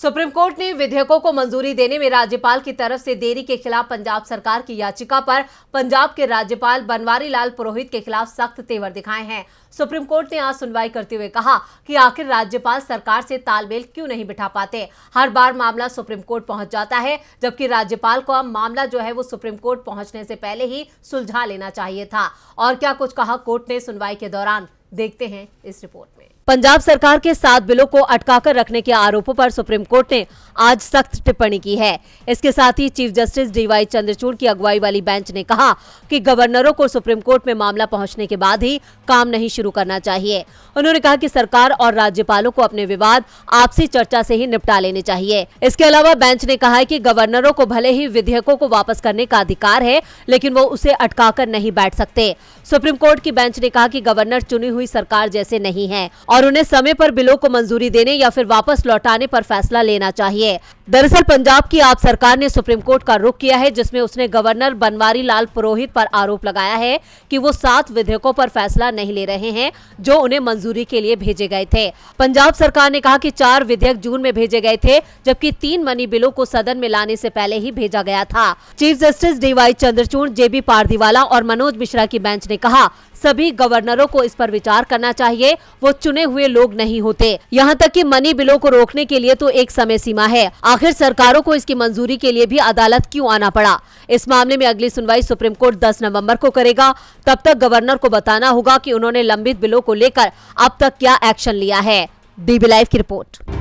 supreme court ने विधेयकों को मंजूरी देने में राज्यपाल की तरफ से देरी के खिलाफ पंजाब सरकार की याचिका पर पंजाब के राज्यपाल बनवारी लाल पुरोहित के खिलाफ सख्त तेवर दिखाए हैं सुप्रीम कोर्ट ने आज सुनवाई करते हुए कहा कि आखिर राज्यपाल सरकार से तालमेल क्यों नहीं बिठा पाते हर बार मामला सुप्रीम कोर्ट पहुंच जाता है जबकि राज्यपाल को अब मामला जो है वो सुप्रीम कोर्ट पहुंचने से पहले ही सुलझा लेना चाहिए था और क्या कुछ कहा कोर्ट ने सुनवाई के दौरान देखते हैं इस रिपोर्ट में पंजाब सरकार के सात बिलों को अटकाकर रखने के आरोपों पर सुप्रीम कोर्ट ने आज सख्त टिप्पणी की है इसके साथ ही चीफ जस्टिस डीवाई चंद्रचूड़ की अगुवाई वाली बेंच ने कहा कि गवर्नरों को सुप्रीम कोर्ट में मामला पहुंचने के बाद ही काम नहीं शुरू करना चाहिए उन्होंने कहा कि सरकार और राज्यपालों को अपने विवाद आपसी चर्चा से ही निपटा लेने चाहिए इसके अलावा बेंच ने कहा की गवर्नरों को भले ही विधेयकों को वापस करने का अधिकार है लेकिन वो उसे अटका नहीं बैठ सकते सुप्रीम कोर्ट की बेंच ने कहा की गवर्नर चुनी हुई सरकार जैसे नहीं है और उन्हें समय पर बिलों को मंजूरी देने या फिर वापस लौटाने पर फैसला लेना चाहिए दरअसल पंजाब की आप सरकार ने सुप्रीम कोर्ट का रुख किया है जिसमें उसने गवर्नर बनवारी लाल पुरोहित पर आरोप लगाया है कि वो सात विधेयकों पर फैसला नहीं ले रहे हैं जो उन्हें मंजूरी के लिए भेजे गए थे पंजाब सरकार ने कहा कि चार विधेयक जून में भेजे गए थे जबकि तीन मनी बिलों को सदन में लाने से पहले ही भेजा गया था chief justice D Y Chandrachud JB B और मनोज मिश्रा की बेंच ने कहा सभी गवर्नरों को इस पर विचार करना चाहिए वो चुने हुए लोग नहीं होते यहाँ तक कि मनी बिलों को रोकने के लिए तो एक समय सीमा है आखिर सरकारों को इसकी मंजूरी के लिए भी अदालत क्यों आना पड़ा इस मामले में अगली सुनवाई सुप्रीम कोर्ट 10 नवंबर को करेगा तब तक गवर्नर को बताना होगा कि उन्होंने लंबित बिलों को लेकर अब तक क्या एक्शन लिया है डीबी लाइव की रिपोर्ट